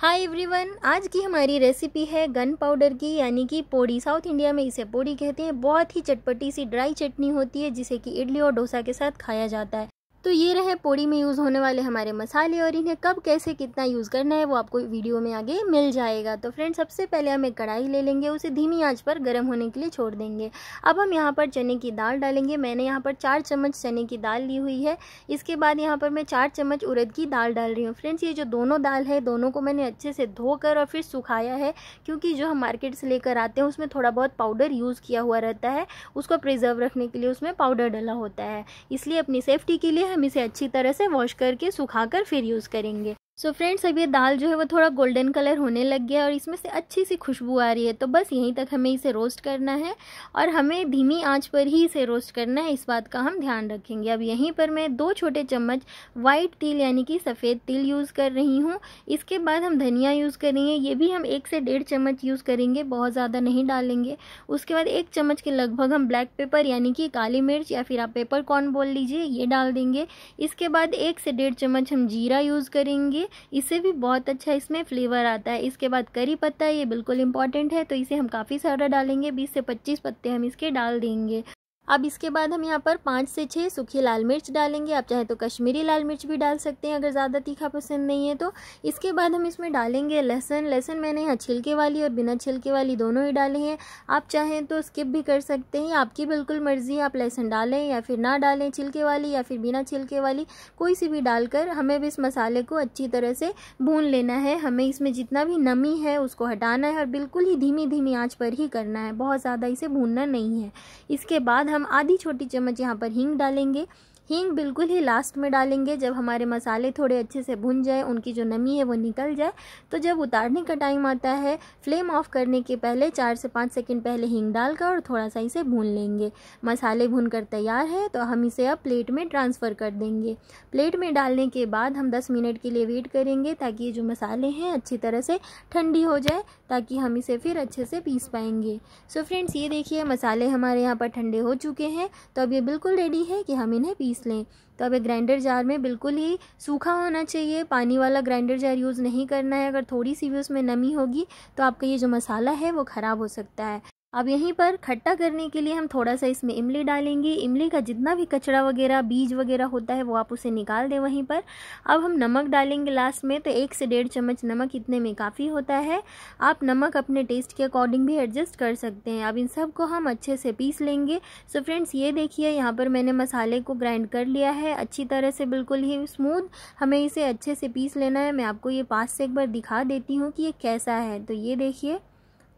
hi everyone आज की हमारी रेसिपी है गन पाउडर की यानी कि पोड़ी साउथ इंडिया में इसे पोड़ी कहते हैं बहुत ही चटपटी सी ड्राई चटनी होती है जिसे कि इडली और डोसा के साथ खाया जाता है तो ये रहे पोड़ी में यूज़ होने वाले हमारे मसाले और इन्हें कब कैसे कितना यूज़ करना है वो आपको वीडियो में आगे मिल जाएगा तो फ्रेंड सबसे पहले हम एक कढ़ाई ले लेंगे उसे धीमी आंच पर गर्म होने के लिए छोड़ देंगे अब हम यहाँ पर चने की दाल डालेंगे मैंने यहाँ पर चार चम्मच चने की दाल ली हुई है इसके बाद यहाँ पर मैं चार चम्मच उड़द की दाल डाल रही हूँ फ्रेंड्स ये जो दोनों दाल है दोनों को मैंने अच्छे से धोकर और फिर सुखाया है क्योंकि जो हम मार्केट से लेकर आते हैं उसमें थोड़ा बहुत पाउडर यूज़ किया हुआ रहता है उसको प्रिजर्व रखने के लिए उसमें पाउडर डला होता है इसलिए अपनी सेफ्टी के लिए हम इसे अच्छी तरह से वॉश करके सुखाकर फिर यूज़ करेंगे सो so फ्रेंड्स अब ये दाल जो है वो थोड़ा गोल्डन कलर होने लग गया और इसमें से अच्छी सी खुशबू आ रही है तो बस यहीं तक हमें इसे रोस्ट करना है और हमें धीमी आंच पर ही इसे रोस्ट करना है इस बात का हम ध्यान रखेंगे अब यहीं पर मैं दो छोटे चम्मच वाइट तिल यानी कि सफ़ेद तिल यूज़ कर रही हूँ इसके बाद हम धनिया यूज़ करेंगे ये भी हम एक से डेढ़ चम्मच यूज़ करेंगे बहुत ज़्यादा नहीं डालेंगे उसके बाद एक चम्मच के लगभग हम ब्लैक पेपर यानी कि काली मिर्च या फिर आप पेपर कॉर्न बोल लीजिए ये डाल देंगे इसके बाद एक से डेढ़ चम्मच हम जीरा यूज़ करेंगे इससे भी बहुत अच्छा इसमें फ्लेवर आता है इसके बाद करी पत्ता ये बिल्कुल इंपॉर्टेंट है तो इसे हम काफ़ी सारा डालेंगे बीस से पच्चीस पत्ते हम इसके डाल देंगे अब इसके बाद हम यहाँ पर पाँच से छः सूखी लाल मिर्च डालेंगे आप चाहे तो कश्मीरी लाल मिर्च भी डाल सकते हैं अगर ज़्यादा तीखा पसंद नहीं है तो इसके बाद हम इसमें डालेंगे लहसन लहसुन मैंने यहाँ छिलके वाली और बिना छिलके वाली दोनों ही डाले हैं आप चाहें तो स्किप भी कर सकते हैं आपकी बिल्कुल मर्ज़ी है आप लहसन डालें या फिर ना डालें छिलके वाली या फिर बिना छिलके वाली कोई सी भी डालकर हमें भी इस मसाले को अच्छी तरह से भून लेना है हमें इसमें जितना भी नमी है उसको हटाना है और बिल्कुल ही धीमी धीमी आँच पर ही करना है बहुत ज़्यादा इसे भूनना नहीं है इसके बाद हम हम आधी छोटी चम्मच यहाँ पर हींग डालेंगे हींग बिल्कुल ही लास्ट में डालेंगे जब हमारे मसाले थोड़े अच्छे से भुन जाए उनकी जो नमी है वो निकल जाए तो जब उतारने का टाइम आता है फ्लेम ऑफ करने के पहले चार से पाँच सेकेंड पहले हींग डालकर और थोड़ा सा इसे भून लेंगे मसाले भून कर तैयार है तो हम इसे अब प्लेट में ट्रांसफ़र कर देंगे प्लेट में डालने के बाद हम दस मिनट के लिए वेट करेंगे ताकि ये जो मसाले हैं अच्छी तरह से ठंडी हो जाए ताकि हम इसे फिर अच्छे से पीस पाएंगे सो फ्रेंड्स ये देखिए मसाले हमारे यहाँ पर ठंडे हो चुके हैं तो अब ये बिल्कुल रेडी है कि हम इन्हें पीस पीस लें तो अब एक ग्राइंडर जार में बिल्कुल ही सूखा होना चाहिए पानी वाला ग्राइंडर जार यूज़ नहीं करना है अगर थोड़ी सी भी उसमें नमी होगी तो आपका ये जो मसाला है वो ख़राब हो सकता है अब यहीं पर खट्टा करने के लिए हम थोड़ा सा इसमें इमली डालेंगे इमली का जितना भी कचरा वगैरह बीज वगैरह होता है वो आप उसे निकाल दें वहीं पर अब हम नमक डालेंगे लास्ट में तो एक से डेढ़ चम्मच नमक इतने में काफ़ी होता है आप नमक अपने टेस्ट के अकॉर्डिंग भी एडजस्ट कर सकते हैं अब इन सब को हम अच्छे से पीस लेंगे सो फ्रेंड्स ये देखिए यहाँ पर मैंने मसाले को ग्राइंड कर लिया है अच्छी तरह से बिल्कुल ही स्मूथ हमें इसे अच्छे से पीस लेना है मैं आपको ये पास से एक बार दिखा देती हूँ कि ये कैसा है तो ये देखिए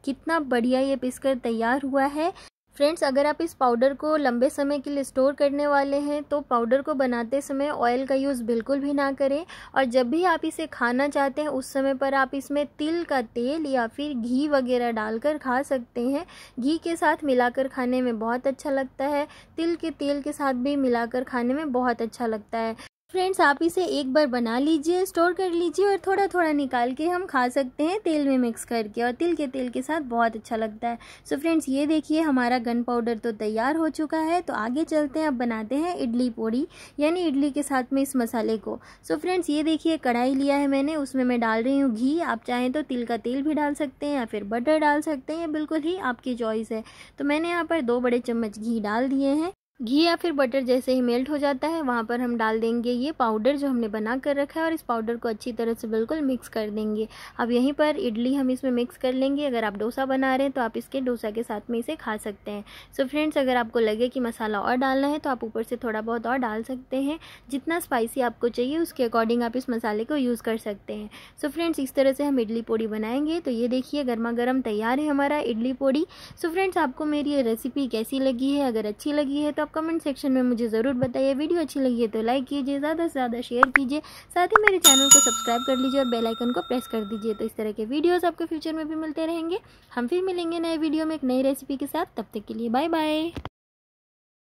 कितना बढ़िया ये पिसकर तैयार हुआ है फ्रेंड्स अगर आप इस पाउडर को लंबे समय के लिए स्टोर करने वाले हैं तो पाउडर को बनाते समय ऑयल का यूज़ बिल्कुल भी ना करें और जब भी आप इसे खाना चाहते हैं उस समय पर आप इसमें तिल का तेल या फिर घी वगैरह डालकर खा सकते हैं घी के साथ मिलाकर खाने में बहुत अच्छा लगता है तिल के तेल के साथ भी मिलाकर खाने में बहुत अच्छा लगता है फ्रेंड्स आप इसे एक बार बना लीजिए स्टोर कर लीजिए और थोड़ा थोड़ा निकाल के हम खा सकते हैं तेल में मिक्स करके और तिल के तेल के साथ बहुत अच्छा लगता है सो so फ्रेंड्स ये देखिए हमारा गन पाउडर तो तैयार हो चुका है तो आगे चलते हैं अब बनाते हैं इडली पोड़ी यानी इडली के साथ में इस मसाले को सो so फ्रेंड्स ये देखिए कढ़ाई लिया है मैंने उसमें मैं डाल रही हूँ घी आप चाहें तो तिल का तेल भी डाल सकते हैं या फिर बटर डाल सकते हैं बिल्कुल ही आपकी चॉइस है तो मैंने यहाँ पर दो बड़े चम्मच घी डाल दिए हैं घी या फिर बटर जैसे ही मेल्ट हो जाता है वहाँ पर हम डाल देंगे ये पाउडर जो हमने बना कर रखा है और इस पाउडर को अच्छी तरह से बिल्कुल मिक्स कर देंगे अब यहीं पर इडली हम इसमें मिक्स कर लेंगे अगर आप डोसा बना रहे हैं तो आप इसके डोसा के साथ में इसे खा सकते हैं सो फ्रेंड्स अगर आपको लगे कि मसाला और डालना है तो आप ऊपर से थोड़ा बहुत और डाल सकते हैं जितना स्पाइसी आपको चाहिए उसके अकॉर्डिंग आप इस मसाले को यूज़ कर सकते हैं सो फ्रेंड्स इस तरह से हम इडली पोड़ी बनाएंगे तो ये देखिए गर्मा गर्म तैयार है हमारा इडली पोड़ी सो फ्रेंड्स आपको मेरी ये रेसिपी कैसी लगी है अगर अच्छी लगी है तो आप कमेंट सेक्शन में मुझे ज़रूर बताइए वीडियो अच्छी लगी है तो लाइक कीजिए ज़्यादा से ज़्यादा शेयर कीजिए साथ ही मेरे चैनल को सब्सक्राइब कर लीजिए और बेल आइकन को प्रेस कर दीजिए तो इस तरह के वीडियोज आपको फ्यूचर में भी मिलते रहेंगे हम फिर मिलेंगे नए वीडियो में एक नई रेसिपी के साथ तब तक के लिए बाय बाय